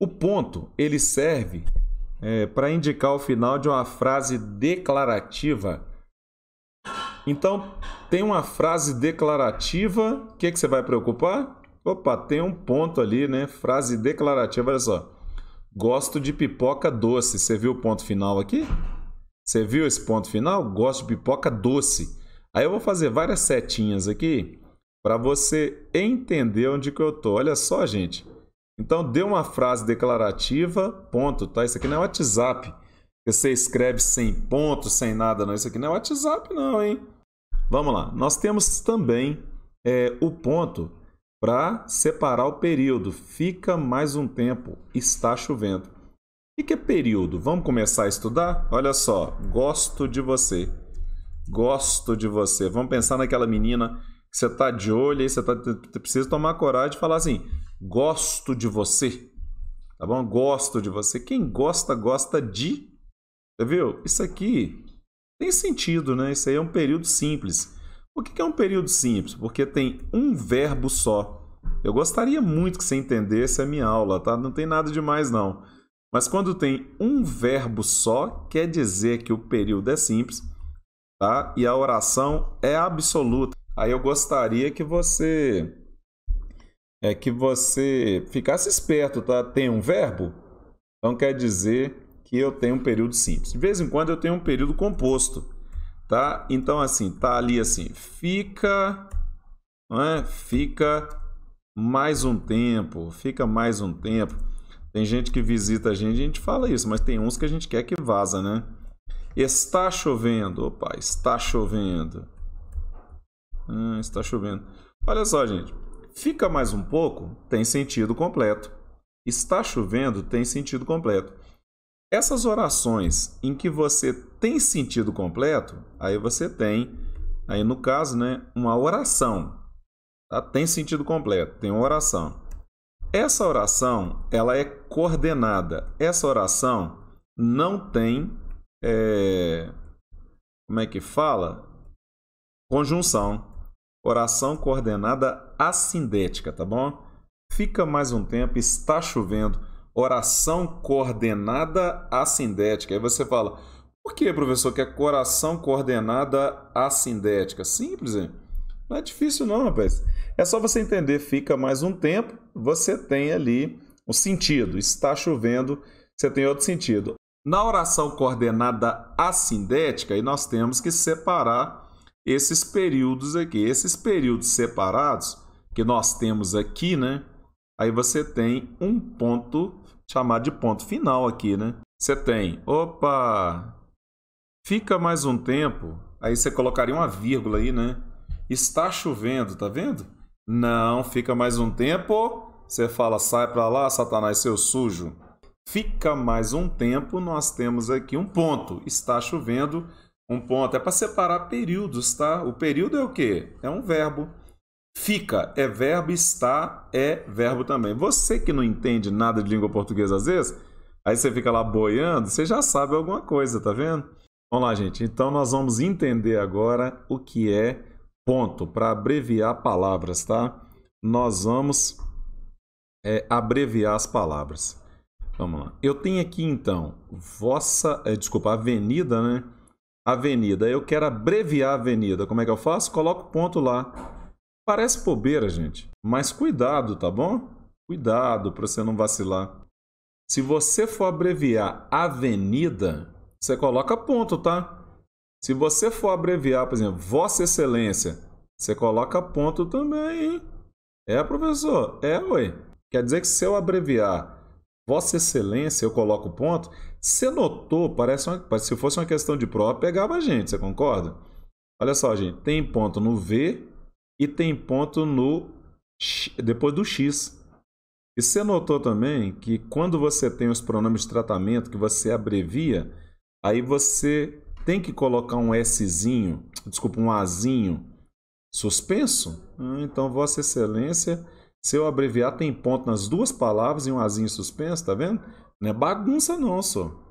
O ponto ele serve é, para indicar o final de uma frase declarativa. Então, tem uma frase declarativa, o que, que você vai preocupar? Opa, tem um ponto ali, né? Frase declarativa, olha só. Gosto de pipoca doce. Você viu o ponto final aqui? Você viu esse ponto final? Gosto de pipoca doce. Aí eu vou fazer várias setinhas aqui para você entender onde que eu tô. Olha só, gente. Então dê uma frase declarativa, ponto, tá? Isso aqui não é WhatsApp. Você escreve sem ponto, sem nada, não. Isso aqui não é WhatsApp, não, hein? Vamos lá. Nós temos também é, o ponto para separar o período. Fica mais um tempo. Está chovendo. O que é período? Vamos começar a estudar? Olha só. Gosto de você. Gosto de você. Vamos pensar naquela menina que você está de olho aí, você tá, precisa tomar coragem de falar assim: Gosto de você. Tá bom? Gosto de você. Quem gosta, gosta de. Você viu? Isso aqui tem sentido, né? Isso aí é um período simples. Por que é um período simples? Porque tem um verbo só. Eu gostaria muito que você entendesse a minha aula, tá? Não tem nada demais, não. Mas quando tem um verbo só, quer dizer que o período é simples, tá? E a oração é absoluta. Aí eu gostaria que você é que você ficasse esperto, tá? Tem um verbo, então quer dizer que eu tenho um período simples. De vez em quando eu tenho um período composto, tá? Então assim, tá ali assim, fica, é? Fica mais um tempo, fica mais um tempo. Tem gente que visita a gente, a gente fala isso, mas tem uns que a gente quer que vaza, né? Está chovendo, opa, está chovendo. Hum, está chovendo. Olha só, gente. Fica mais um pouco, tem sentido completo. Está chovendo, tem sentido completo. Essas orações em que você tem sentido completo, aí você tem, aí no caso, né, uma oração. Tá? Tem sentido completo, tem uma oração. Essa oração, ela é coordenada. Essa oração não tem, é, como é que fala? Conjunção. Oração coordenada assindética, tá bom? Fica mais um tempo, está chovendo. Oração coordenada assindética. Aí você fala, por que, professor, que é coração coordenada assindética? Simples, hein? Não é difícil não, rapaz. É só você entender, fica mais um tempo, você tem ali um sentido. Está chovendo, você tem outro sentido. Na oração coordenada assindética, nós temos que separar esses períodos aqui. Esses períodos separados que nós temos aqui, né? Aí você tem um ponto chamado de ponto final aqui, né? Você tem, opa, fica mais um tempo, aí você colocaria uma vírgula aí, né? Está chovendo, tá vendo? Não, fica mais um tempo, você fala, sai para lá, Satanás, seu sujo. Fica mais um tempo, nós temos aqui um ponto, está chovendo, um ponto, é para separar períodos, tá? O período é o quê? É um verbo. Fica é verbo, está é verbo também. Você que não entende nada de língua portuguesa às vezes, aí você fica lá boiando, você já sabe alguma coisa, tá vendo? Vamos lá, gente. Então nós vamos entender agora o que é ponto para abreviar palavras, tá? Nós vamos é, abreviar as palavras. Vamos lá. Eu tenho aqui então vossa, é, desculpa, avenida, né? avenida. Eu quero abreviar a avenida. Como é que eu faço? Coloco ponto lá. Parece bobeira, gente. Mas cuidado, tá bom? Cuidado para você não vacilar. Se você for abreviar avenida, você coloca ponto, tá? Se você for abreviar, por exemplo, Vossa Excelência, você coloca ponto também, hein? É, professor? É, oi. Quer dizer que se eu abreviar Vossa Excelência, eu coloco o ponto. Você notou, parece uma, se fosse uma questão de prova, pegava a gente, você concorda? Olha só, gente, tem ponto no V e tem ponto no depois do X. E você notou também que quando você tem os pronomes de tratamento que você abrevia, aí você tem que colocar um Szinho, desculpa, um Azinho suspenso? Ah, então, Vossa Excelência se eu abreviar, tem ponto nas duas palavras e um azinho suspenso, tá vendo? Não é bagunça não, só.